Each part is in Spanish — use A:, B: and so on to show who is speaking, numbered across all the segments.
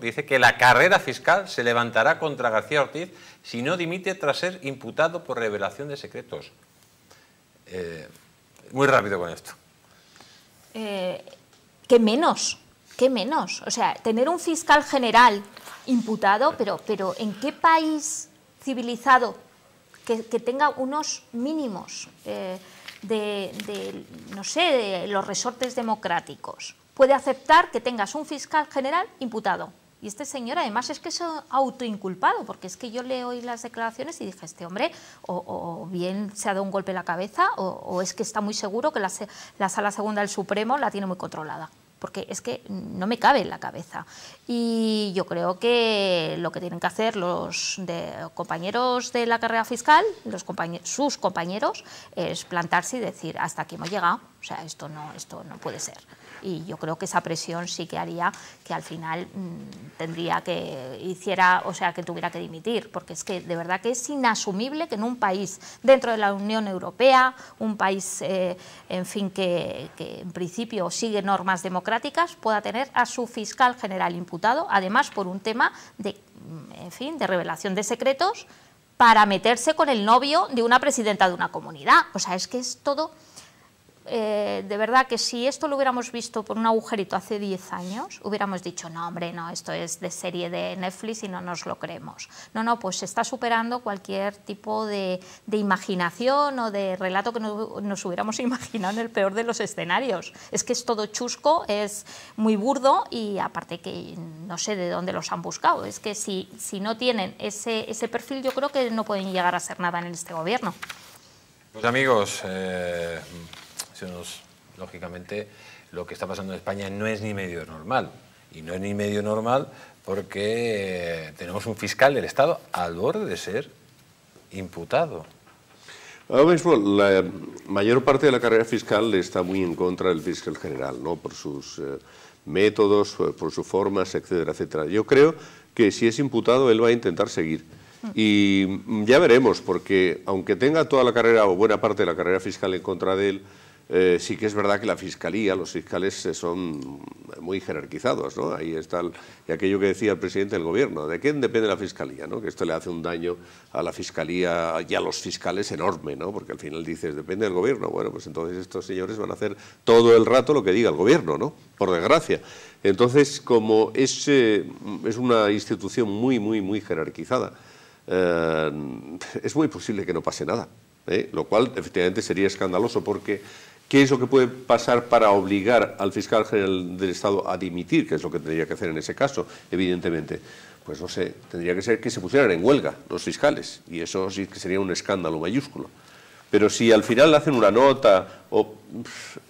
A: dice que la carrera fiscal se levantará contra García Ortiz si no dimite tras ser imputado por revelación de secretos. Eh, muy rápido con
B: esto. Eh, ¿Qué menos? ¿Qué menos? O sea, tener un fiscal general imputado, pero, pero ¿en qué país civilizado que, tenga unos mínimos eh, de, no sé, de los resortes democráticos? puede aceptar que tengas un fiscal general imputado. Y este señor además es que es autoinculpado, porque es que yo le oí las declaraciones y dije, este hombre o, bien se ha dado un golpe en la cabeza o, es que está muy seguro que la, sala segunda del Supremo la tiene muy controlada porque es que no me cabe en la cabeza. Y yo creo que lo que tienen que hacer los compañeros de la carrera fiscal, los sus compañeros, es plantarse y decir hasta aquí hemos llegado. O sea, esto no, esto no puede ser. Y yo creo que esa presión sí que haría que al final mm, tendría que hiciera, o sea, que tuviera que dimitir, porque es que de verdad que es inasumible que en un país dentro de la Unión Europea, un país, eh, en fin, que, en principio sigue normas democráticas, pueda tener a su fiscal general imputado, además por un tema de, mm, en fin, de revelación de secretos, para meterse con el novio de una presidenta de una comunidad. O sea, es que es todo eh, de verdad que si esto lo hubiéramos visto por un agujerito hace 10 años, hubiéramos dicho, no, hombre, no, esto es de serie de Netflix y no nos lo creemos. No, no, pues está superando cualquier tipo de, imaginación o de relato que nos hubiéramos imaginado en el peor de los escenarios. Es que es todo chusco, es muy burdo y aparte que no sé de dónde los han buscado. Es que si, si no tienen ese, ese perfil, yo creo que no pueden llegar a ser nada en este gobierno.
A: Pues amigos, eh, lógicamente, lo que está pasando en España no es ni medio normal. Y no es ni medio normal porque eh, tenemos un fiscal del Estado al borde de ser imputado. mismo, la mayor parte de la carrera fiscal está muy en contra del fiscal general, ¿no? por sus eh, métodos, eh, por sus formas, etcétera, etcétera. Yo creo que si es imputado, él va a intentar seguir. Y ya veremos, porque aunque tenga toda la carrera o buena parte de la carrera fiscal en contra de él, eh, sí que es verdad que la fiscalía, los fiscales eh, son muy jerarquizados, ¿no? Ahí está aquello que decía el presidente del gobierno, ¿de quién depende la fiscalía? ¿no? Que esto le hace un daño a la fiscalía y a los fiscales enorme, ¿no? Porque al final dices, depende del gobierno. Bueno, pues entonces estos señores van a hacer todo el rato lo que diga el gobierno, ¿no? Por desgracia. Entonces, como es, eh, es una institución muy, muy, muy jerarquizada, es muy posible que no pase nada. lo cual efectivamente sería escandaloso porque qué es lo que puede pasar para obligar al fiscal general del Estado a dimitir, que es lo que tendría que hacer en ese caso, evidentemente. Pues no sé, tendría que ser que se pusieran en huelga los fiscales, y eso sí que sería un escándalo mayúsculo. Pero si al final hacen una nota, o,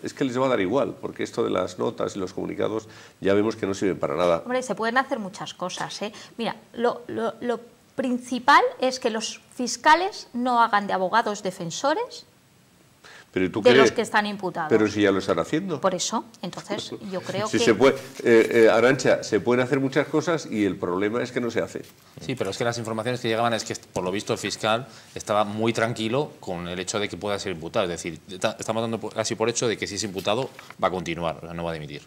A: es que les va a dar igual, porque esto de las notas y los comunicados ya vemos que no sirven para nada.
B: Hombre, se pueden hacer muchas cosas. ¿eh? Mira, lo principal es que los fiscales no hagan de abogados defensores
A: de los que están imputados. Pero si ya lo están haciendo. Por eso,
B: entonces yo creo que... Se puede,
A: eh, eh, Arancha, se pueden hacer muchas cosas y el problema es que no se hace. Sí, pero es que las informaciones que llegaban es que, por lo visto, el fiscal estaba muy tranquilo con el hecho de que pueda ser imputado. Es decir, estamos dando casi por hecho de que si es imputado va a continuar, no va a dimitir.